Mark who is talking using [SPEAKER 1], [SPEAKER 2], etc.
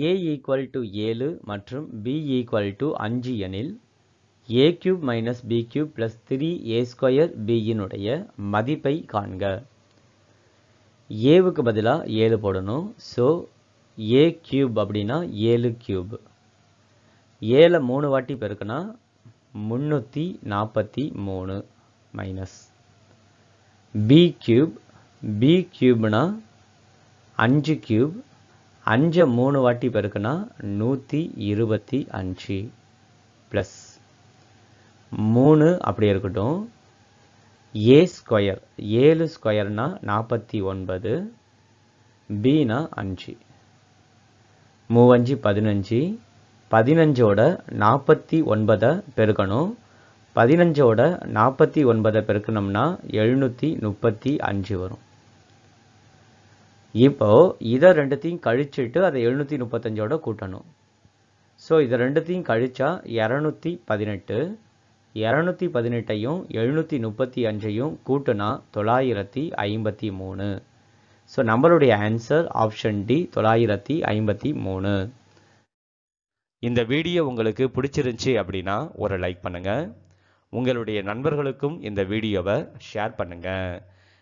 [SPEAKER 1] A equal to ஏழு மற்றும் b equal to அஞ்சு எனில் A cube minus B cube plus three A square பியினுடைய மதிப்பை காண்க ஏவுக்கு பதிலாக ஏழு போடணும் ஸோ ஏ க்யூப் அப்படின்னா ஏழு க்யூப் ஏழை மூணு வாட்டி பெருக்குன்னா முந்நூற்றி நாற்பத்தி மூணு மைனஸ் பி க்யூப் பி கியூப்னா அஞ்சு க்யூப் அஞ்சை மூணு வாட்டி பெருக்குன்னா நூற்றி இருபத்தி அஞ்சு ப்ளஸ் மூணு அப்படி இருக்கட்டும் ஏ ஸ்கொயர் ஏழு ஸ்கொயர்னா நாற்பத்தி ஒன்பது பினா அஞ்சு மூவஞ்சு பதினஞ்சு பதினஞ்சோட நாற்பத்தி ஒன்பதை பெருக்கணும் பதினஞ்சோட நாற்பத்தி ஒன்பதை பெருக்கணும்னா எழுநூற்றி முப்பத்தி அஞ்சு வரும் இப்போ இதை ரெண்டுத்தையும் கழிச்சுட்டு அதை எழுநூற்றி முப்பத்தஞ்சோட கூட்டணும் ஸோ இதை ரெண்டுத்தையும் கழிச்சா இரநூத்தி பதினெட்டு இரநூத்தி பதினெட்டையும் எழுநூற்றி முப்பத்தி அஞ்சையும் கூட்டுனா தொள்ளாயிரத்தி ஐம்பத்தி மூணு ஸோ நம்மளுடைய ஆன்சர் ஆப்ஷன் டி தொள்ளாயிரத்தி ஐம்பத்தி மூணு இந்த வீடியோ உங்களுக்கு பிடிச்சிருந்துச்சி அப்படின்னா ஒரு லைக் பண்ணுங்கள் உங்களுடைய நண்பர்களுக்கும் இந்த வீடியோவை ஷேர் பண்ணுங்கள்